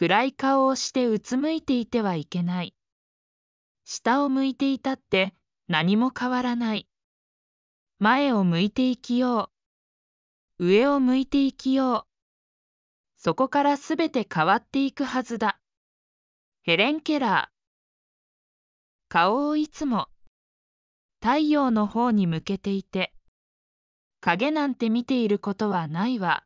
暗い顔をしてうつむいていてはいけない。下を向いていたって何も変わらない。前を向いていきよう。上を向いていきよう。そこからすべて変わっていくはずだ。ヘレン・ケラー。顔をいつも太陽の方に向けていて、影なんて見ていることはないわ。